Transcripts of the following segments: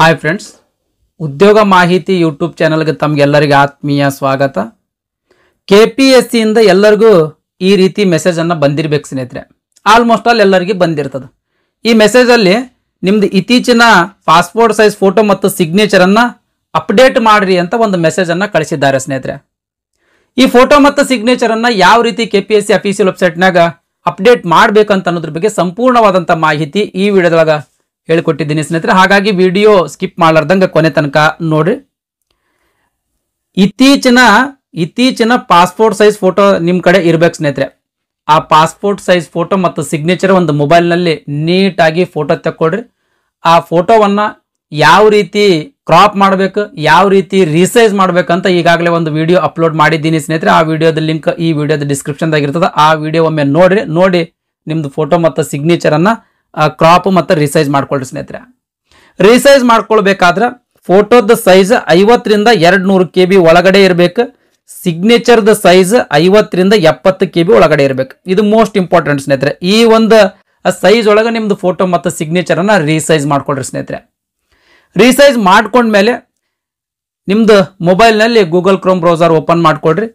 hi friends ಉದ್ಯೋಗ ಮಾಹಿತಿ YouTube ಚಾನಲ್ಗೆ ತಮಗೆಲ್ಲರಿಗೆ ಆತ್ಮೀಯ ಸ್ವಾಗತ ಕೆ ಪಿ ಎಸ್ ಸಿಯಿಂದ ಎಲ್ಲರಿಗೂ ಈ ರೀತಿ ಮೆಸೇಜನ್ನು ಬಂದಿರಬೇಕು ಸ್ನೇಹಿತರೆ ಆಲ್ಮೋಸ್ಟ್ ಆಲ್ ಎಲ್ಲರಿಗೆ ಬಂದಿರ್ತದೆ ಈ ಮೆಸೇಜಲ್ಲಿ ನಿಮ್ದು ಇತ್ತೀಚಿನ ಪಾಸ್ಪೋರ್ಟ್ ಸೈಜ್ ಫೋಟೋ ಮತ್ತು ಸಿಗ್ನೇಚರನ್ನು ಅಪ್ಡೇಟ್ ಮಾಡಿರಿ ಅಂತ ಒಂದು ಮೆಸೇಜನ್ನು ಕಳಿಸಿದ್ದಾರೆ ಸ್ನೇಹಿತರೆ ಈ ಫೋಟೋ ಮತ್ತು ಸಿಗ್ನೇಚರನ್ನು ಯಾವ ರೀತಿ K P S C official ವೆಬ್ಸೈಟ್ನಾಗ ಅಪ್ಡೇಟ್ ಮಾಡಬೇಕಂತ ಅನ್ನೋದ್ರ ಬಗ್ಗೆ ಸಂಪೂರ್ಣವಾದಂಥ ಮಾಹಿತಿ ಈ ವಿಡಿಯೋದೊಳಗೆ ಹೇಳಿಕೊಟ್ಟಿದ್ದೀನಿ ಸ್ನೇಹಿತರೆ ಹಾಗಾಗಿ ವಿಡಿಯೋ ಸ್ಕಿಪ್ ಮಾಡಲಾರ್ದಂಗೆ ಕೊನೆ ತನಕ ನೋಡ್ರಿ ಇತ್ತೀಚಿನ ಇತ್ತೀಚಿನ ಪಾಸ್ಪೋರ್ಟ್ ಸೈಜ್ ಫೋಟೋ ನಿಮ್ಮ ಕಡೆ ಇರ್ಬೇಕು ಸ್ನೇಹಿತರೆ ಆ ಪಾಸ್ಪೋರ್ಟ್ ಸೈಜ್ ಫೋಟೋ ಮತ್ತು ಸಿಗ್ನೇಚರ್ ಒಂದು ಮೊಬೈಲ್ನಲ್ಲಿ ನೀಟಾಗಿ ಫೋಟೋ ತಕ್ಕೊಡ್ರಿ ಆ ಫೋಟೋವನ್ನು ಯಾವ ರೀತಿ ಕ್ರಾಪ್ ಮಾಡಬೇಕು ಯಾವ ರೀತಿ ರೀಸೈಜ್ ಮಾಡಬೇಕಂತ ಈಗಾಗಲೇ ಒಂದು ವಿಡಿಯೋ ಅಪ್ಲೋಡ್ ಮಾಡಿದ್ದೀನಿ ಸ್ನೇಹಿತರೆ ಆ ವಿಡಿಯೋದ ಲಿಂಕ್ ಈ ವಿಡಿಯೋದ ಡಿಸ್ಕ್ರಿಪ್ಷನ್ದಾಗ ಇರ್ತದೆ ಆ ವಿಡಿಯೋ ಒಮ್ಮೆ ನೋಡಿರಿ ನೋಡಿ ನಿಮ್ಮದು ಫೋಟೋ ಮತ್ತು ಸಿಗ್ನೇಚರನ್ನು ಕ್ರಾಪ್ ಮತ್ತು ರಿಸೈಜ್ ಮಾಡ್ಕೊಳ್ಳಿ ಸ್ನೇಹಿತರೆ ರಿಸೈಜ್ ಮಾಡ್ಕೊಳ್ಬೇಕಾದ್ರೆ ಫೋಟೋದ ಸೈಜ್ ಐವತ್ತರಿಂದ ಎರಡು ನೂರು ಕೆ ಬಿ ಒಳಗಡೆ ಇರಬೇಕು ಸಿಗ್ನೇಚರ್ದ ಸೈಜ್ ಐವತ್ತರಿಂದ ಎಪ್ಪತ್ತು ಕೆ ಬಿ ಒಳಗಡೆ ಇರಬೇಕು ಇದು ಮೋಸ್ಟ್ ಇಂಪಾರ್ಟೆಂಟ್ ಸ್ನೇಹಿತರೆ ಈ ಒಂದು ಸೈಜ್ ಒಳಗೆ ನಿಮ್ದು ಫೋಟೋ ಮತ್ತು ಸಿಗ್ನೇಚರನ್ನು ರಿಸೈಜ್ ಮಾಡ್ಕೊಳ್ರಿ ಸ್ನೇಹಿತರೆ ರಿಸೈಜ್ ಮಾಡ್ಕೊಂಡ್ಮೇಲೆ ನಿಮ್ಮದು ಮೊಬೈಲ್ನಲ್ಲಿ ಗೂಗಲ್ ಕ್ರೋಮ್ ಬ್ರೌಸರ್ ಓಪನ್ ಮಾಡಿಕೊಡ್ರಿ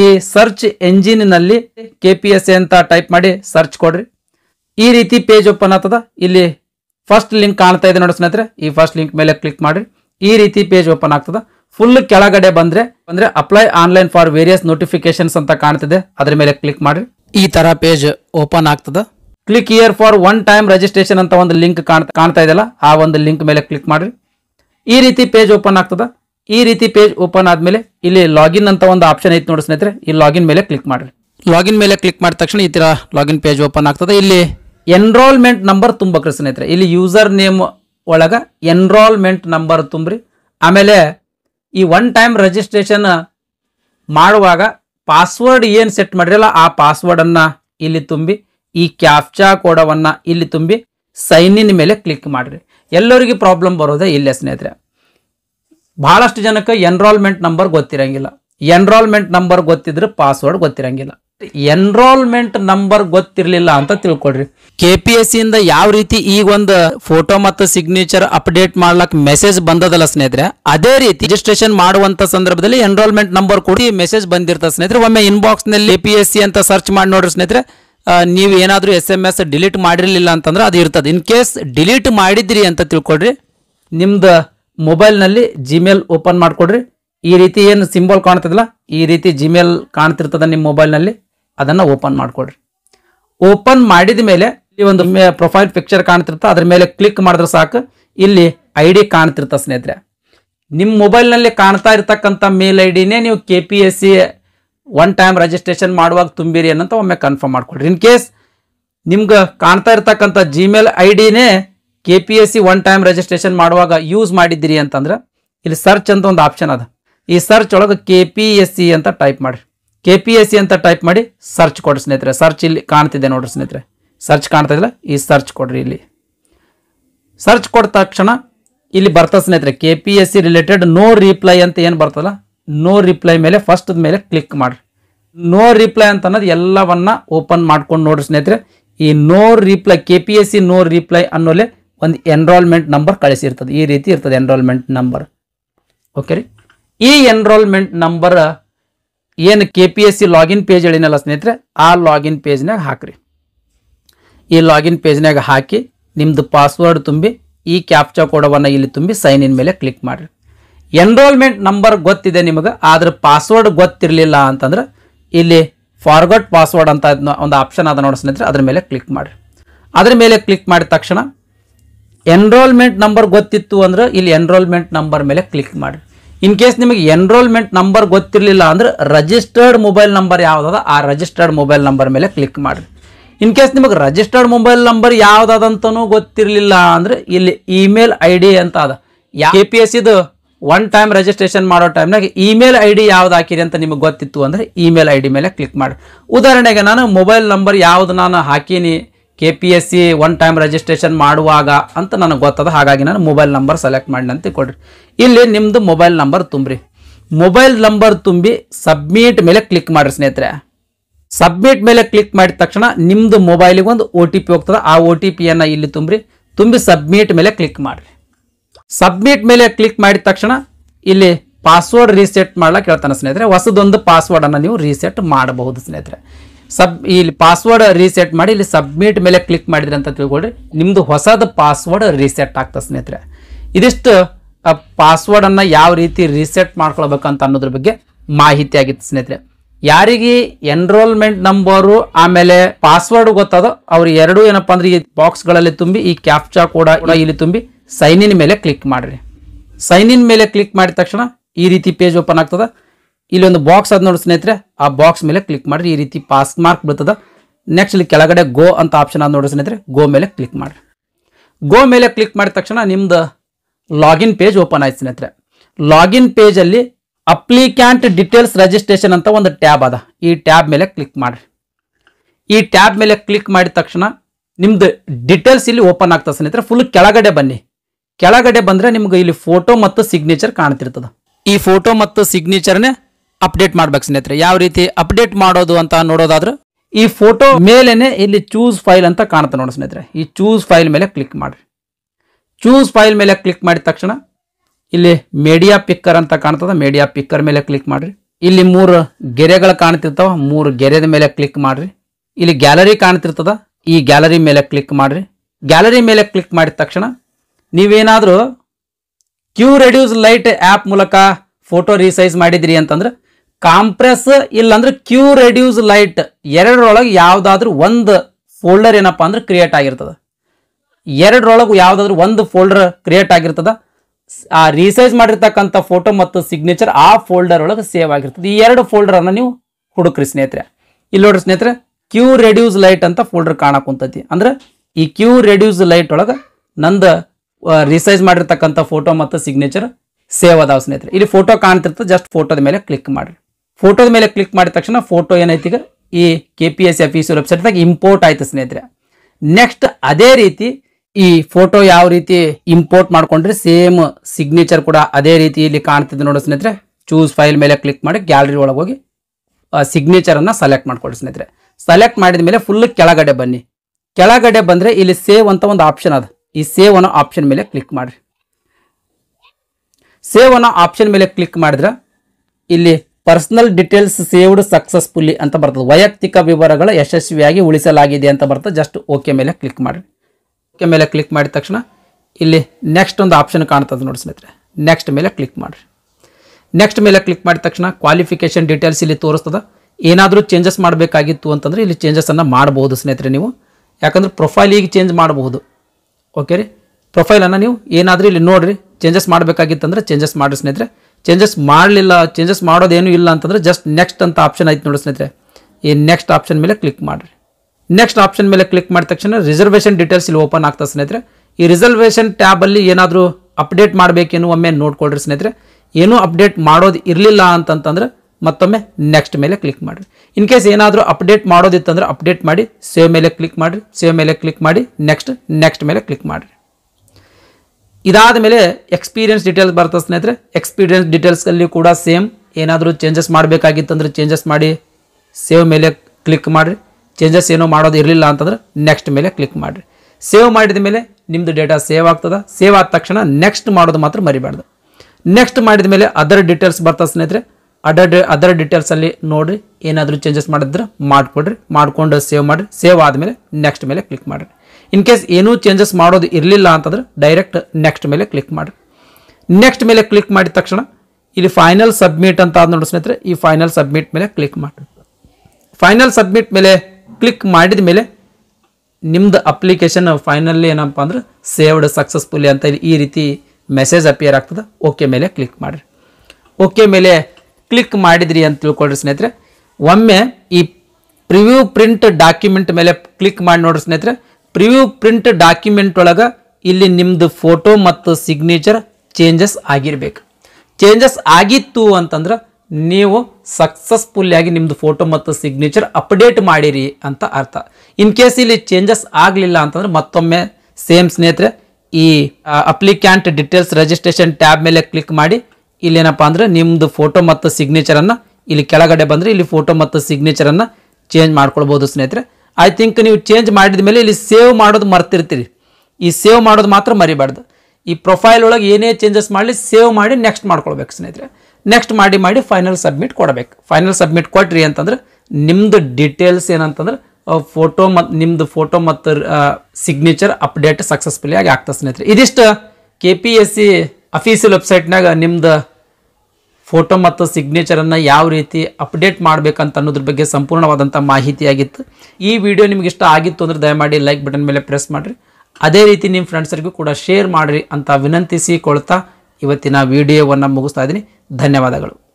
ಈ ಸರ್ಚ್ ಎಂಜಿನ್ನಲ್ಲಿ ಕೆ ಪಿ ಎಸ್ ಎ ಅಂತ ಟೈಪ್ ಮಾಡಿ ಸರ್ಚ್ ಕೊಡ್ರಿ ಈ ರೀತಿ ಪೇಜ್ ಓಪನ್ ಆಗ್ತದ ಇಲ್ಲಿ ಫಸ್ಟ್ ಲಿಂಕ್ ಕಾಣ್ತಾ ಇದೆ ನೋಡಿ ಸ್ನೇಹಿತರೆ ಈ ಫಸ್ಟ್ ಲಿಂಕ್ ಮೇಲೆ ಕ್ಲಿಕ್ ಮಾಡಿ ಈ ರೀತಿ ಪೇಜ್ ಓಪನ್ ಆಗ್ತದ ಫುಲ್ ಕೆಳಗಡೆ ಬಂದ್ರೆ ಅಂದ್ರೆ apply online for various notifications ಅಂತ ಕಾಣ್ತಿದೆ ಅದ್ರ ಮೇಲೆ ಕ್ಲಿಕ್ ಮಾಡಿ ಈ ತರ ಪೇಜ್ ಓಪನ್ ಆಗ್ತದ click here for one time registration ಅಂತ ಒಂದು ಲಿಂಕ್ ಕಾಣ್ತಾ ಇದೆಯಲ್ಲ ಆ ಒಂದು ಲಿಂಕ್ ಮೇಲೆ ಕ್ಲಿಕ್ ಮಾಡಿ ಈ ರೀತಿ ಪೇಜ್ ಓಪನ್ ಆಗ್ತದ ಈ ರೀತಿ ಪೇಜ್ ಓಪನ್ ಆದ್ಮೇಲೆ ಇಲ್ಲಿ ಲಾಗಿನ್ ಅಂತ ಒಂದು ಆಪ್ಷನ್ ಐತೆ ನೋಡಿ ಸ್ನೇಹಿತರೆ ಈ ಲಾಗಿನ್ ಮೇಲೆ ಕ್ಲಿಕ್ ಮಾಡಿ ಲಾಗಿನ್ ಮೇಲೆ ಕ್ಲಿಕ್ ಮಾಡಿದ ತಕ್ಷಣ ಈ ತರ ಲಾಗಿನ್ ಪೇಜ್ ಓಪನ್ ಆಗ್ತದೆ ಇಲ್ಲಿ ಎನ್ರೋಲ್ಮೆಂಟ್ ನಂಬರ್ ತುಂಬಕ್ರಿ ಸ್ನೇಹಿತರೆ ಇಲ್ಲಿ ಯೂಸರ್ ನೇಮ್ ಒಳಗೆ ಎನ್ರೋಲ್ಮೆಂಟ್ ನಂಬರ್ ತುಂಬ್ರಿ ಆಮೇಲೆ ಈ ಒನ್ ಟೈಮ್ ರಿಜಿಸ್ಟ್ರೇಷನ್ ಮಾಡುವಾಗ ಪಾಸ್ವರ್ಡ್ ಏನು ಸೆಟ್ ಮಾಡಿರಲ್ಲ ಆ ಪಾಸ್ವರ್ಡನ್ನು ಇಲ್ಲಿ ತುಂಬಿ ಈ ಕ್ಯಾಪ್ಚಾ ಕೋಡವನ್ನು ಇಲ್ಲಿ ತುಂಬಿ ಸೈನ್ ಇನ್ ಮೇಲೆ ಕ್ಲಿಕ್ ಮಾಡಿರಿ ಎಲ್ಲರಿಗೆ ಪ್ರಾಬ್ಲಮ್ ಬರೋದೇ ಇಲ್ಲೇ ಸ್ನೇಹಿತರೆ ಭಾಳಷ್ಟು ಜನಕ್ಕೆ ಎನ್ರೋಲ್ಮೆಂಟ್ ನಂಬರ್ ಗೊತ್ತಿರಂಗಿಲ್ಲ ಎನ್ರಾಲ್ಮೆಂಟ್ ನಂಬರ್ ಗೊತ್ತಿದ್ರೆ ಪಾಸ್ವರ್ಡ್ ಗೊತ್ತಿರಂಗಿಲ್ಲ ಎನ್ರೋಲ್ಮೆಂಟ್ ನಂಬರ್ ಗೊತ್ತಿರಲಿಲ್ಲ ಅಂತ ತಿಳ್ಕೊಡ್ರಿ ಕೆ ಪಿ ಎಸ್ ಸಿ ಇಂದ ಯಾವ ರೀತಿ ಈಗ ಒಂದು ಫೋಟೋ ಮತ್ತು ಸಿಗ್ನೇಚರ್ ಅಪ್ಡೇಟ್ ಮಾಡ್ಲಕ್ ಮೆಸೇಜ್ ಬಂದದಲ್ಲ ಸ್ನೇಹಿತರೆ ಅದೇ ರೀತಿ ರಿಜಿಸ್ಟ್ರೇಷನ್ ಮಾಡುವಂತ ಸಂದರ್ಭದಲ್ಲಿ ಎನ್ರೋಲ್ಮೆಂಟ್ ನಂಬರ್ ಕೊಡಿ ಮೆಸೇಜ್ ಬಂದಿರ್ತ ಸ್ನೇಹಿತರೆ ಒಮ್ಮೆ ಇನ್ಬಾಕ್ಸ್ ನಲ್ಲಿ ಎ ಪಿ ಎಸ್ ಸಿ ಅಂತ ಸರ್ಚ್ ಮಾಡಿ ನೋಡ್ರಿ ಸ್ನೇಹಿತರೆ ನೀವು ಏನಾದರೂ ಎಸ್ ಎಂ ಎಸ್ ಡಿಲೀಟ್ ಮಾಡಿರಲಿಲ್ಲ ಅಂತಂದ್ರೆ ಅದು ಇರ್ತದೆ ಇನ್ ಕೇಸ್ ಡಿಲೀಟ್ ಮಾಡಿದ್ರಿ ಅಂತ ತಿಳ್ಕೊಡ್ರಿ ನಿಮ್ದು ಮೊಬೈಲ್ನಲ್ಲಿ ಜಿಮೇಲ್ ಓಪನ್ ಮಾಡ್ಕೊಡ್ರಿ ಈ ರೀತಿ ಏನು ಸಿಂಬಲ್ ಕಾಣ್ತದಲ್ಲ ಈ ರೀತಿ ಜಿಮೇಲ್ ಕಾಣ್ತಿರ್ತದ ನಿಮ್ಮ ಮೊಬೈಲ್ನಲ್ಲಿ ಅದನ್ನು ಓಪನ್ ಮಾಡ್ಕೊಳ್ರಿ ಓಪನ್ ಮಾಡಿದ ಮೇಲೆ ಈ ಒಂದು ಪ್ರೊಫೈಲ್ ಪಿಕ್ಚರ್ ಕಾಣ್ತಿರ್ತ ಅದ್ರ ಮೇಲೆ ಕ್ಲಿಕ್ ಮಾಡಿದ್ರೆ ಸಾಕು ಇಲ್ಲಿ ಐ ಡಿ ಕಾಣ್ತಿರ್ತ ಸ್ನೇಹಿತರೆ ನಿಮ್ಮ ಮೊಬೈಲ್ನಲ್ಲಿ ಕಾಣ್ತಾ ಇರ್ತಕ್ಕಂಥ ಮೇಲ್ ಐ ಡಿನೇ ನೀವು K P S C one time registration ಮಾಡುವಾಗ ತುಂಬಿರಿ ಅನ್ನಂತ ಒಮ್ಮೆ ಕನ್ಫರ್ಮ್ ಮಾಡ್ಕೊಡ್ರಿ ಇನ್ ಕೇಸ್ ನಿಮ್ಗೆ ಕಾಣ್ತಾ ಇರ್ತಕ್ಕಂಥ ಜಿಮೇಲ್ ಐ ಡಿನೇ K P S C one time registration ಮಾಡುವಾಗ ಯೂಸ್ ಮಾಡಿದ್ದೀರಿ ಅಂತಂದ್ರೆ ಇಲ್ಲಿ ಸರ್ಚ್ ಅಂತ ಒಂದು ಆಪ್ಷನ್ ಅದ ಈ ಸರ್ಚ್ ಒಳಗೆ ಕೆ ಪಿ ಎಸ್ ಸಿ ಅಂತ ಟೈಪ್ ಮಾಡಿ ಕೆ ಪಿ ಎಸ್ ಸಿ ಅಂತ ಟೈಪ್ ಮಾಡಿ ಸರ್ಚ್ ಕೊಡಿ ಸ್ನೇಹಿತರೆ ಸರ್ಚ್ ಇಲ್ಲಿ ಕಾಣ್ತಿದೆ ನೋಡ್ರಿ ಸ್ನೇಹಿತರೆ ಸರ್ಚ್ ಕಾಣ್ತಿದಿಲ್ಲ ಈ ಸರ್ಚ್ ಕೊಡ್ರಿ ಇಲ್ಲಿ ಸರ್ಚ್ ಕೊಟ್ಟ ತಕ್ಷಣ ಇಲ್ಲಿ ಬರ್ತದೆ ಸ್ನೇಹಿತರೆ K P S C related no reply ಅಂತ ಏನು ಬರ್ತದಲ್ಲ ನೋ ರಿಪ್ಲೈ ಮೇಲೆ ಫಸ್ಟ್ ಮೇಲೆ ಕ್ಲಿಕ್ ಮಾಡಿರಿ ನೋ ರಿಪ್ಲೈ ಅಂತ ಅನ್ನೋದು ಎಲ್ಲವನ್ನ ಓಪನ್ ಮಾಡ್ಕೊಂಡು ನೋಡ್ರಿ ಸ್ನೇಹಿತರೆ ಈ no reply K P S C no reply ಅನ್ನೋಲೆ ಒಂದು ಎನ್ರೋಲ್ಮೆಂಟ್ ನಂಬರ್ ಕಳಿಸಿರ್ತದೆ ಈ ರೀತಿ ಇರ್ತದೆ ಎನ್ರೋಲ್ಮೆಂಟ್ ನಂಬರ್ ಓಕೆ ರೀ ಈ ಎನ್ರೋಲ್ಮೆಂಟ್ ನಂಬರ್ ಏನು K P S C login page ಹೇಳಿನಲ್ಲ ಸ್ನೇಹಿತರೆ ಆ ಲಾಗಿನ್ ಪೇಜ್ನಾಗ ಹಾಕ್ರಿ ಈ ಲಾಗಿನ್ ಪೇಜ್ನಾಗ ಹಾಕಿ ನಿಮ್ಮದು ಪಾಸ್ವರ್ಡ್ ತುಂಬಿ ಈ ಕ್ಯಾಪ್ಚಾ ಕೋಡವನ್ನು ಇಲ್ಲಿ ತುಂಬಿ ಸೈನ್ ಇನ್ ಮೇಲೆ ಕ್ಲಿಕ್ ಮಾಡಿರಿ ಎನ್ರೋಲ್ಮೆಂಟ್ ನಂಬರ್ ಗೊತ್ತಿದೆ ನಿಮಗೆ ಆದರೆ ಪಾಸ್ವರ್ಡ್ ಗೊತ್ತಿರಲಿಲ್ಲ ಅಂತಂದ್ರೆ ಇಲ್ಲಿ ಫಾರ್ಗಟ್ ಪಾಸ್ವರ್ಡ್ ಅಂತ ಒಂದು ಆಪ್ಷನ್ ಅದ ನೋಡಿ ಸ್ನೇಹಿತರೆ ಅದರ ಮೇಲೆ ಕ್ಲಿಕ್ ಮಾಡಿರಿ ಅದ್ರ ಮೇಲೆ ಕ್ಲಿಕ್ ಮಾಡಿದ ತಕ್ಷಣ ಎನ್ರೋಲ್ಮೆಂಟ್ ನಂಬರ್ ಗೊತ್ತಿತ್ತು ಅಂದ್ರೆ ಇಲ್ಲಿ ಎನ್ರೋಲ್ಮೆಂಟ್ ನಂಬರ್ ಮೇಲೆ ಕ್ಲಿಕ್ ಮಾಡಿರಿ ಇನ್ ಕೇಸ್ ನಿಮಗೆ ಎನ್ರೋಲ್ಮೆಂಟ್ ನಂಬರ್ ಗೊತ್ತಿರಲಿಲ್ಲ ಅಂದ್ರೆ ರಜಿಸ್ಟರ್ಡ್ ಮೊಬೈಲ್ ನಂಬರ್ ಯಾವುದದ ಆ ರಜಿಸ್ಟರ್ಡ್ ಮೊಬೈಲ್ ನಂಬರ್ ಮೇಲೆ ಕ್ಲಿಕ್ ಮಾಡಿರಿ ಇನ್ ಕೇಸ್ ನಿಮಗೆ ರಜಿಸ್ಟರ್ಡ್ ಮೊಬೈಲ್ ನಂಬರ್ ಯಾವುದಾದಂತನೂ ಗೊತ್ತಿರಲಿಲ್ಲ ಅಂದರೆ ಇಲ್ಲಿ ಇಮೇಲ್ ಐ ಡಿ ಅಂತ ಅದ ಯಾ ಕೆ ಪಿ ಎಸ್ ಇದು ಒನ್ ಟೈಮ್ ರಿಜಿಸ್ಟ್ರೇಷನ್ ಮಾಡೋ ಟೈಮ್ನಾಗ ಇಮೇಲ್ ಐ ಡಿ ಯಾವ್ದು ಹಾಕಿರಿ ಅಂತ ನಿಮಗೆ ಗೊತ್ತಿತ್ತು ಅಂದರೆ ಇಮೇಲ್ ಐ ಡಿ ಮೇಲೆ ಕ್ಲಿಕ್ ಮಾಡಿ ಉದಾಹರಣೆಗೆ ನಾನು ಮೊಬೈಲ್ ನಂಬರ್ ಯಾವುದು ನಾನು ಹಾಕೀನಿ K P S C one time registration ಮಾಡುವಾಗ ಅಂತ ನನಗೆ ಗೊತ್ತದ ಹಾಗಾಗಿ ನಾನು ಮೊಬೈಲ್ ನಂಬರ್ ಸೆಲೆಕ್ಟ್ ಮಾಡಿ ಅಂತ ಕೊಡ್ರಿ ಇಲ್ಲಿ ನಿಮ್ಮದು ಮೊಬೈಲ್ ನಂಬರ್ ತುಂಬ್ರಿ ಮೊಬೈಲ್ ನಂಬರ್ ತುಂಬಿ ಸಬ್ಮಿಟ್ ಮೇಲೆ ಕ್ಲಿಕ್ ಮಾಡ್ರಿ ಸ್ನೇಹಿತರೆ ಸಬ್ಮಿಟ್ ಮೇಲೆ ಕ್ಲಿಕ್ ಮಾಡಿದ ತಕ್ಷಣ ನಿಮ್ಮದು ಮೊಬೈಲಿಗೆ ಒಂದು ಒ ಟಿ ಪಿ ಹೋಗ್ತದೆ ಆ ಒ ಟಿ ಪಿಯನ್ನು ಇಲ್ಲಿ ತುಂಬ್ರಿ ತುಂಬಿ ಸಬ್ಮಿಟ್ ಮೇಲೆ ಕ್ಲಿಕ್ ಮಾಡ್ರಿ ಸಬ್ಮಿಟ್ ಮೇಲೆ ಕ್ಲಿಕ್ ಮಾಡಿದ ತಕ್ಷಣ ಇಲ್ಲಿ ಪಾಸ್ವರ್ಡ್ ರೀಸೆಟ್ ಮಾಡ್ಲಿಕ್ಕೆ ಹೇಳ್ತಾನೆ ಸ್ನೇಹಿತರೆ ಹೊಸದೊಂದು ಪಾಸ್ವರ್ಡನ್ನು ನೀವು ರೀಸೆಟ್ ಮಾಡಬಹುದು ಸ್ನೇಹಿತರೆ ಸಬ್ ಇಲ್ಲಿ ಪಾಸ್ವರ್ಡ್ ರೀಸೆಟ್ ಮಾಡಿ ಇಲ್ಲಿ ಸಬ್ಮಿಟ್ ಮೇಲೆ ಕ್ಲಿಕ್ ಮಾಡಿದ್ರಿ ಅಂತ ತಿಳ್ಕೊಳ್ಳಿ ನಿಮ್ಮದು ಹೊಸದು ಪಾಸ್ವರ್ಡ್ ರೀಸೆಟ್ ಆಗ್ತದೆ ಸ್ನೇಹಿತರೆ ಇದಿಷ್ಟು ಪಾಸ್ವರ್ಡನ್ನು ಯಾವ ರೀತಿ ರೀಸೆಟ್ ಮಾಡ್ಕೊಳ್ಬೇಕಂತ ಅನ್ನೋದ್ರ ಬಗ್ಗೆ ಮಾಹಿತಿ ಆಗಿತ್ತು ಸ್ನೇಹಿತರೆ ಯಾರಿಗೆ ಎನ್ರೋಲ್ಮೆಂಟ್ ನಂಬರು ಆಮೇಲೆ ಪಾಸ್ವರ್ಡ್ ಗೊತ್ತದೋ ಅವ್ರು ಎರಡು ಏನಪ್ಪ ಅಂದ್ರೆ ಈ ಬಾಕ್ಸ್ಗಳಲ್ಲಿ ತುಂಬಿ ಈ ಕ್ಯಾಪ್ಚಾ ಕೂಡ ಇಲ್ಲಿ ತುಂಬಿ ಸೈನ್ ಇನ್ ಮೇಲೆ ಕ್ಲಿಕ್ ಮಾಡಿರಿ ಸೈನ್ ಇನ್ ಮೇಲೆ ಕ್ಲಿಕ್ ಮಾಡಿದ ತಕ್ಷಣ ಈ ರೀತಿ ಪೇಜ್ ಓಪನ್ ಆಗ್ತದೆ ಇಲ್ಲಿ ಒಂದು ಬಾಕ್ಸ್ ಅದ ನೋಡಿ ಸ್ನೇಹಿತರೆ ಆ ಬಾಕ್ಸ್ ಮೇಲೆ ಕ್ಲಿಕ್ ಮಾಡ್ರಿ ಈ ರೀತಿ ಪಾಸ್ ಮಾರ್ಕ್ ಬೀಳ್ತದೆ ನೆಕ್ಸ್ಟ್ ಇಲ್ಲಿ ಕೆಳಗಡೆ ಗೋ ಅಂತ ಆಪ್ಷನ್ ಅದ್ ನೋಡಿ ಸ್ನೇಹಿತರೆ ಗೋ ಮೇಲೆ ಕ್ಲಿಕ್ ಮಾಡ್ರಿ ಗೋ ಮೇಲೆ ಕ್ಲಿಕ್ ಮಾಡಿದ ತಕ್ಷಣ ನಿಮ್ದು ಲಾಗಿನ್ ಪೇಜ್ ಓಪನ್ ಆಯ್ತು ಸ್ನೇಹಿತರೆ ಲಾಗಿನ್ ಪೇಜಲ್ಲಿ ಅಪ್ಲಿಕ್ಯಾಂಟ್ ಡಿಟೇಲ್ಸ್ ರಿಜಿಸ್ಟ್ರೇಷನ್ ಅಂತ ಒಂದು ಟ್ಯಾಬ್ ಅದ ಈ ಟ್ಯಾಬ್ ಮೇಲೆ ಕ್ಲಿಕ್ ಮಾಡ್ರಿ ಈ ಟ್ಯಾಬ್ ಮೇಲೆ ಕ್ಲಿಕ್ ಮಾಡಿದ ತಕ್ಷಣ ನಿಮ್ದು ಡಿಟೇಲ್ಸ್ ಇಲ್ಲಿ ಓಪನ್ ಆಗ್ತದೆ ಸ್ನೇಹಿತರೆ ಫುಲ್ ಕೆಳಗಡೆ ಬನ್ನಿ ಕೆಳಗಡೆ ಬಂದರೆ ನಿಮ್ಗೆ ಇಲ್ಲಿ ಫೋಟೋ ಮತ್ತು ಸಿಗ್ನೇಚರ್ ಕಾಣ್ತಿರ್ತದೆ ಈ ಫೋಟೋ ಮತ್ತು ಸಿಗ್ನೇಚರ್ನೇ ಅಪ್ಡೇಟ್ ಮಾಡ್ಬೇಕು ಸ್ನೇಹಿತರೆ ಯಾವ ರೀತಿ ಅಪ್ಡೇಟ್ ಮಾಡೋದು ಅಂತ ನೋಡೋದಾದ್ರೆ ಈ ಫೋಟೋ ಮೇಲೇನೆ ಇಲ್ಲಿ ಚೂಸ್ ಫೈಲ್ ಅಂತ ಕಾಣುತ್ತೆ ನೋಡಿ ಸ್ನೇಹಿತರೆ ಈ ಚೂಸ್ ಫೈಲ್ ಮೇಲೆ ಕ್ಲಿಕ್ ಮಾಡಿ ಚೂಸ್ ಫೈಲ್ ಮೇಲೆ ಕ್ಲಿಕ್ ಮಾಡಿದ ತಕ್ಷಣ ಇಲ್ಲಿ ಮೀಡಿಯಾ ಪಿಕ್ಕರ್ ಅಂತ ಕಾಣ್ತದ ಮೀಡಿಯಾ ಪಿಕ್ಕರ್ ಮೇಲೆ ಕ್ಲಿಕ್ ಮಾಡಿರಿ ಇಲ್ಲಿ ಮೂರು ಗೆರೆಗಳು ಕಾಣ್ತಿರ್ತಾವ ಮೂರು ಗೆರೆದ ಮೇಲೆ ಕ್ಲಿಕ್ ಮಾಡಿರಿ ಇಲ್ಲಿ ಗ್ಯಾಲರಿ ಕಾಣ್ತಿರ್ತದ ಈ ಗ್ಯಾಲರಿ ಮೇಲೆ ಕ್ಲಿಕ್ ಮಾಡಿರಿ ಗ್ಯಾಲರಿ ಮೇಲೆ ಕ್ಲಿಕ್ ಮಾಡಿದ ತಕ್ಷಣ ನೀವೇನಾದರೂ ಕ್ಯೂ ರೆಡ್ಯೂಸ್ ಲೈಟ್ ಆ್ಯಪ್ ಮೂಲಕ ಫೋಟೋ ರಿಸೈಸ್ ಮಾಡಿದಿರಿ ಅಂತಂದ್ರೆ ಕಾಂಪ್ರೆಸ್ ಇಲ್ಲಾಂದ್ರೆ ಕ್ಯೂ ರೆಡ್ಯೂಸ್ ಲೈಟ್ ಎರಡರೊಳಗೆ ಯಾವುದಾದ್ರೂ ಒಂದು ಫೋಲ್ಡರ್ ಏನಪ್ಪಾ ಅಂದ್ರೆ ಕ್ರಿಯೇಟ್ ಆಗಿರ್ತದೆ ಎರಡರೊಳಗೆ ಯಾವುದಾದ್ರೂ ಒಂದು ಫೋಲ್ಡರ್ ಕ್ರಿಯೇಟ್ ಆಗಿರ್ತದೆ ಆ ರೀಸೈಜ್ ಮಾಡಿರ್ತಕ್ಕಂಥ ಫೋಟೋ ಮತ್ತು ಸಿಗ್ನೇಚರ್ ಆ ಫೋಲ್ಡರ್ ಒಳಗೆ ಸೇವ್ ಆಗಿರ್ತದೆ ಈ ಎರಡು ಫೋಲ್ಡರ್ ಅನ್ನ ನೀವು ಹುಡುಕ್ರಿ ಸ್ನೇಹಿತರೆ ಇಲ್ಲಿ ನೋಡ್ರಿ ಸ್ನೇಹಿತರೆ ಕ್ಯೂ ರೆಡ್ಯೂಸ್ ಲೈಟ್ ಅಂತ ಫೋಲ್ಡರ್ ಕಾಣಕ್ ಅಂದ್ರೆ ಈ ಕ್ಯೂ ರೆಡ್ಯೂಸ್ ಲೈಟ್ ಒಳಗೆ ನಂದು ರೀಸೈಜ್ ಮಾಡಿರ್ತಕ್ಕಂಥ ಫೋಟೋ ಮತ್ತು ಸಿಗ್ನೇಚರ್ ಸೇವ್ ಅದಾವ ಸ್ನೇಹಿತರೆ ಇಲ್ಲಿ ಫೋಟೋ ಕಾಣ್ತಿರ್ತದೆ ಜಸ್ಟ್ ಫೋಟೋದ ಮೇಲೆ ಕ್ಲಿಕ್ ಮಾಡಿರಿ ಫೋಟೋದ ಮೇಲೆ ಕ್ಲಿಕ್ ಮಾಡಿದ ತಕ್ಷಣ ಫೋಟೋ ಏನೈತಿ ಈಗ ಈ K P S F E C ವೆಬ್ಸೈಟ್ದಾಗ ಇಂಪೋರ್ಟ್ ಆಯ್ತು ಸ್ನೇಹಿತರೆ ನೆಕ್ಸ್ಟ್ ಅದೇ ರೀತಿ ಈ ಫೋಟೋ ಯಾವ ರೀತಿ ಇಂಪೋರ್ಟ್ ಮಾಡ್ಕೊಂಡ್ರೆ ಸೇಮ್ ಸಿಗ್ನೇಚರ್ ಕೂಡ ಅದೇ ರೀತಿ ಇಲ್ಲಿ ಕಾಣ್ತಿದ್ದು ನೋಡಿ ಸ್ನೇಹಿತರೆ ಚೂಸ್ ಫೈಲ್ ಮೇಲೆ ಕ್ಲಿಕ್ ಮಾಡಿ ಗ್ಯಾಲರಿ ಒಳಗೆ ಹೋಗಿ ಸಿಗ್ನೇಚರನ್ನು ಸೆಲೆಕ್ಟ್ ಮಾಡ್ಕೊಳ್ಳಿ ಸ್ನೇಹಿತರೆ ಸೆಲೆಕ್ಟ್ ಮಾಡಿದ ಮೇಲೆ ಫುಲ್ ಕೆಳಗಡೆ ಬನ್ನಿ ಕೆಳಗಡೆ ಬಂದರೆ ಇಲ್ಲಿ ಸೇವ್ ಅಂತ ಒಂದು ಆಪ್ಷನ್ ಅದ ಈ ಸೇವ್ ಅನ್ನೋ ಆಪ್ಷನ್ ಮೇಲೆ ಕ್ಲಿಕ್ ಮಾಡಿರಿ ಸೇವ್ ಅನ್ನೋ ಆಪ್ಷನ್ ಮೇಲೆ ಕ್ಲಿಕ್ ಮಾಡಿದ್ರೆ ಇಲ್ಲಿ ಪರ್ಸನಲ್ ಡಿಟೇಲ್ಸ್ ಸೇವ್ಡ್ ಸಕ್ಸಸ್ಫುಲ್ಲಿ ಅಂತ ಬರ್ತದೆ ವೈಯಕ್ತಿಕ ವಿವರಗಳ ಯಶಸ್ವಿಯಾಗಿ ಉಳಿಸಲಾಗಿದೆ ಅಂತ ಬರ್ತದೆ ಜಸ್ಟ್ ಓಕೆ ಮೇಲೆ ಕ್ಲಿಕ್ ಮಾಡಿ ಓಕೆ ಮೇಲೆ ಕ್ಲಿಕ್ ಮಾಡಿದ ತಕ್ಷಣ ಇಲ್ಲಿ ನೆಕ್ಸ್ಟ್ ಒಂದು ಆಪ್ಷನ್ ಕಾಣ್ತದೆ ನೋಡಿ ಸ್ನೇಹಿತರೆ ನೆಕ್ಸ್ಟ್ ಮೇಲೆ ಕ್ಲಿಕ್ ಮಾಡಿರಿ ನೆಕ್ಸ್ಟ್ ಮೇಲೆ ಕ್ಲಿಕ್ ಮಾಡಿದ ತಕ್ಷಣ ಕ್ವಾಲಿಫಿಕೇಷನ್ ಡೀಟೇಲ್ಸ್ ಇಲ್ಲಿ ತೋರಿಸ್ತದೆ ಏನಾದರೂ ಚೇಂಜಸ್ ಮಾಡಬೇಕಾಗಿತ್ತು ಅಂತಂದರೆ ಇಲ್ಲಿ ಚೇಂಜಸನ್ನು ಮಾಡ್ಬೋದು ಸ್ನೇಹಿತರೆ ನೀವು ಯಾಕಂದ್ರೆ ಈಗ ಚೇಂಜ್ ಮಾಡಬಹುದು ಓಕೆ ರೀ ಪ್ರೊಫೈಲನ್ನು ನೀವು ಏನಾದರೂ ಇಲ್ಲಿ ನೋಡಿರಿ ಚೇಂಜಸ್ ಮಾಡಬೇಕಾಗಿತ್ತಂದ್ರೆ ಚೇಂಜಸ್ ಮಾಡಿರಿ ಸ್ನೇಹಿತರೆ ಚೇಂಜಸ್ ಮಾಡಲಿಲ್ಲ ಚೇಂಜಸ್ ಮಾಡೋದೇನು ಇಲ್ಲ ಅಂತಂದರೆ ಜಸ್ಟ್ ನೆಕ್ಸ್ಟ್ ಅಂತ ಆಪ್ಷನ್ ಆಯ್ತು ನೋಡಿ ಸ್ನೇಹಿತರೆ ಈ ನೆಕ್ಸ್ಟ್ ಆಪ್ಷನ್ ಮೇಲೆ ಕ್ಲಿಕ್ ಮಾಡಿರಿ ನೆಕ್ಸ್ಟ್ ಆಪ್ಷನ್ ಮೇಲೆ ಕ್ಲಿಕ್ ಮಾಡಿದ ತಕ್ಷಣ ರಿಸರ್ವೇಷನ್ ಡೀಟೇಲ್ಸ್ ಇಲ್ಲಿ ಓಪನ್ ಆಗ್ತದೆ ಸ್ನೇಹಿತರೆ ಈ ರಿಸರ್ವೇಷನ್ ಟ್ಯಾಬಲ್ಲಿ ಏನಾದರೂ ಅಪ್ಡೇಟ್ ಮಾಡಬೇಕೇನು ಒಮ್ಮೆ ನೋಡ್ಕೊಳ್ರಿ ಸ್ನೇಹಿತರೆ ಏನೂ ಅಪ್ಡೇಟ್ ಮಾಡೋದು ಇರಲಿಲ್ಲ ಅಂತಂತಂದರೆ ಮತ್ತೊಮ್ಮೆ ನೆಕ್ಸ್ಟ್ ಮೇಲೆ ಕ್ಲಿಕ್ ಮಾಡಿರಿ ಇನ್ ಕೇಸ್ ಏನಾದರೂ ಅಪ್ಡೇಟ್ ಮಾಡೋದಿತ್ತಂದ್ರೆ ಅಪ್ಡೇಟ್ ಮಾಡಿ ಸೇವ್ ಮೇಲೆ ಕ್ಲಿಕ್ ಮಾಡಿರಿ ಸೇವ್ ಮೇಲೆ ಕ್ಲಿಕ್ ಮಾಡಿ ನೆಕ್ಸ್ಟ್ ನೆಕ್ಸ್ಟ್ ಮೇಲೆ ಕ್ಲಿಕ್ ಮಾಡಿರಿ ಇದಾದ ಮೇಲೆ ಎಕ್ಸ್ಪೀರಿಯನ್ಸ್ ಡೀಟೇಲ್ಸ್ ಬರ್ತದೆ ಸ್ನೇಹಿತರೆ ಎಕ್ಸ್ಪೀರಿಯನ್ಸ್ ಡೀಟೇಲ್ಸಲ್ಲಿ ಕೂಡ ಸೇಮ್ ಏನಾದರೂ ಚೇಂಜಸ್ ಮಾಡಬೇಕಾಗಿತ್ತಂದ್ರೆ ಚೇಂಜಸ್ ಮಾಡಿ ಸೇವ್ ಮೇಲೆ ಕ್ಲಿಕ್ ಮಾಡಿರಿ ಚೇಂಜಸ್ ಏನೋ ಮಾಡೋದು ಇರಲಿಲ್ಲ ಅಂತಂದ್ರೆ ನೆಕ್ಸ್ಟ್ ಮೇಲೆ ಕ್ಲಿಕ್ ಮಾಡಿರಿ ಸೇವ್ ಮಾಡಿದ ಮೇಲೆ ನಿಮ್ಮದು ಡೇಟಾ ಸೇವ್ ಆಗ್ತದೆ ಸೇವ್ ಆದ ತಕ್ಷಣ ನೆಕ್ಸ್ಟ್ ಮಾಡೋದು ಮಾತ್ರ ಮರಿಬಾರ್ದು ನೆಕ್ಸ್ಟ್ ಮಾಡಿದ ಮೇಲೆ ಅದರ್ ಡೀಟೇಲ್ಸ್ ಬರ್ತದೆ ಸ್ನೇಹಿತರೆ ಅದರ್ ಡೇ ಅದರ್ ಡೀಟೇಲ್ಸಲ್ಲಿ ನೋಡಿರಿ ಏನಾದರೂ ಚೇಂಜಸ್ ಮಾಡಿದ್ರೆ ಮಾಡಿಕೊಡ್ರಿ ಮಾಡಿಕೊಂಡು ಸೇವ್ ಮಾಡಿರಿ ಸೇವ್ ಆದಮೇಲೆ ನೆಕ್ಸ್ಟ್ ಮೇಲೆ ಕ್ಲಿಕ್ ಮಾಡಿರಿ ಇನ್ ಕೇಸ್ ಏನೂ ಚೇಂಜಸ್ ಮಾಡೋದು ಇರಲಿಲ್ಲ ಅಂತಂದ್ರೆ ಡೈರೆಕ್ಟ್ ನೆಕ್ಸ್ಟ್ ಮೇಲೆ ಕ್ಲಿಕ್ ಮಾಡಿರಿ ನೆಕ್ಸ್ಟ್ ಮೇಲೆ ಕ್ಲಿಕ್ ಮಾಡಿದ ತಕ್ಷಣ ಇಲ್ಲಿ ಫೈನಲ್ ಸಬ್ಮಿಟ್ ಅಂತ ಅದು ನೋಡಿ ಸ್ನೇಹಿತರೆ ಈ ಫೈನಲ್ ಸಬ್ಮಿಟ್ ಮೇಲೆ ಕ್ಲಿಕ್ ಮಾಡಿರಿ ಫೈನಲ್ ಸಬ್ಮಿಟ್ ಮೇಲೆ ಕ್ಲಿಕ್ ಮಾಡಿದ ಮೇಲೆ ನಿಮ್ದು ಅಪ್ಲಿಕೇಶನ್ ಫೈನಲ್ಲಿ ಏನಪ್ಪ ಅಂದ್ರೆ ಸೇವ್ಡ್ ಸಕ್ಸಸ್ಫುಲಿ ಅಂತ ಈ ರೀತಿ ಮೆಸೇಜ್ ಅಪಿಯರ್ ಆಗ್ತದೆ ಓಕೆ ಮೇಲೆ ಕ್ಲಿಕ್ ಮಾಡಿರಿ ಓಕೆ ಮೇಲೆ ಕ್ಲಿಕ್ ಮಾಡಿದ್ರಿ ಅಂತ ತಿಳ್ಕೊಳ್ರಿ ಸ್ನೇಹಿತರೆ ಒಮ್ಮೆ ಈ ಪ್ರಿವ್ಯೂ ಪ್ರಿಂಟ್ ಡಾಕ್ಯುಮೆಂಟ್ ಮೇಲೆ ಕ್ಲಿಕ್ ಮಾಡಿ ನೋಡ್ರಿ ಸ್ನೇಹಿತರೆ ಪ್ರಿವ್ಯೂ ಪ್ರಿಂಟ್ ಡಾಕ್ಯುಮೆಂಟ್ ಒಳಗೆ ಇಲ್ಲಿ ನಿಮ್ಮದು ಫೋಟೋ ಮತ್ತು ಸಿಗ್ನೇಚರ್ ಚೇಂಜಸ್ ಆಗಿರಬೇಕು ಚೇಂಜಸ್ ಆಗಿತ್ತು ಅಂತಂದ್ರೆ ನೀವು ಸಕ್ಸಸ್ಫುಲ್ಲಾಗಿ ನಿಮ್ಮದು ಫೋಟೋ ಮತ್ತು ಸಿಗ್ನೇಚರ್ ಅಪ್ಡೇಟ್ ಮಾಡಿರಿ ಅಂತ ಅರ್ಥ ಇನ್ ಕೇಸ್ ಇಲ್ಲಿ ಚೇಂಜಸ್ ಆಗಲಿಲ್ಲ ಅಂತಂದ್ರೆ ಮತ್ತೊಮ್ಮೆ ಸೇಮ್ ಸ್ನೇಹಿತರೆ ಈ ಅಪ್ಲಿಕ್ಯಾಂಟ್ ಡಿಟೇಲ್ಸ್ ರಿಜಿಸ್ಟ್ರೇಷನ್ ಟ್ಯಾಬ್ ಮೇಲೆ ಕ್ಲಿಕ್ ಮಾಡಿ ಇಲ್ಲೇನಪ್ಪ ಅಂದರೆ ನಿಮ್ಮದು ಫೋಟೋ ಮತ್ತು ಸಿಗ್ನೇಚರನ್ನು ಇಲ್ಲಿ ಕೆಳಗಡೆ ಬಂದರೆ ಇಲ್ಲಿ ಫೋಟೋ ಮತ್ತು ಸಿಗ್ನೇಚರನ್ನು ಚೇಂಜ್ ಮಾಡ್ಕೊಳ್ಬೋದು ಸ್ನೇಹಿತರೆ ಐ ಥಿಂಕ್ ನೀವು ಚೇಂಜ್ ಮಾಡಿದ ಮೇಲೆ ಇಲ್ಲಿ ಸೇವ್ ಮಾಡೋದು ಮರ್ತಿರ್ತೀರಿ ಈ ಸೇವ್ ಮಾಡೋದು ಮಾತ್ರ ಮರಿಬಾರ್ದು ಈ ಪ್ರೊಫೈಲ್ ಒಳಗೆ ಏನೇ ಚೇಂಜಸ್ ಮಾಡಲಿ ಸೇವ್ ಮಾಡಿ ನೆಕ್ಸ್ಟ್ ಮಾಡ್ಕೊಳ್ಬೇಕು ಸ್ನೇಹಿತರೆ ನೆಕ್ಸ್ಟ್ ಮಾಡಿ ಮಾಡಿ ಫೈನಲ್ ಸಬ್ಮಿಟ್ ಕೊಡಬೇಕು ಫೈನಲ್ ಸಬ್ಮಿಟ್ ಕೊಟ್ರಿ ಅಂತಂದ್ರೆ ನಿಮ್ಮದು ಡೀಟೇಲ್ಸ್ ಏನಂತಂದ್ರೆ ಫೋಟೋ ಮತ್ತು ನಿಮ್ಮದು ಫೋಟೋ ಮತ್ತು ಸಿಗ್ನೇಚರ್ ಅಪ್ಡೇಟ್ ಸಕ್ಸಸ್ಫುಲಿ ಆಗಿ ಆಗ್ತದೆ ಸ್ನೇಹಿತರೆ ಇದಿಷ್ಟು K P S C official ವೆಬ್ಸೈಟ್ನಾಗ ನಿಮ್ಮದು ಫೋಟೋ ಮತ್ತು ಸಿಗ್ನೇಚರನ್ನು ಯಾವ ರೀತಿ ಅಪ್ಡೇಟ್ ಮಾಡಬೇಕಂತ ಅನ್ನೋದ್ರ ಬಗ್ಗೆ ಸಂಪೂರ್ಣವಾದಂಥ ಮಾಹಿತಿಯಾಗಿತ್ತು ಈ ವಿಡಿಯೋ ನಿಮಗೆ ಇಷ್ಟ ಆಗಿತ್ತು ಅಂದರೆ ದಯಮಾಡಿ ಲೈಕ್ ಬಟನ್ ಮೇಲೆ ಪ್ರೆಸ್ ಮಾಡಿರಿ ಅದೇ ರೀತಿ ನಿಮ್ಮ ಫ್ರೆಂಡ್ಸರಿಗೂ ಕೂಡ ಶೇರ್ ಮಾಡಿರಿ ಅಂತ ವಿನಂತಿಸಿಕೊಳ್ತಾ ಇವತ್ತಿನ ವಿಡಿಯೋವನ್ನು ಮುಗಿಸ್ತಾ ಇದ್ದೀನಿ ಧನ್ಯವಾದಗಳು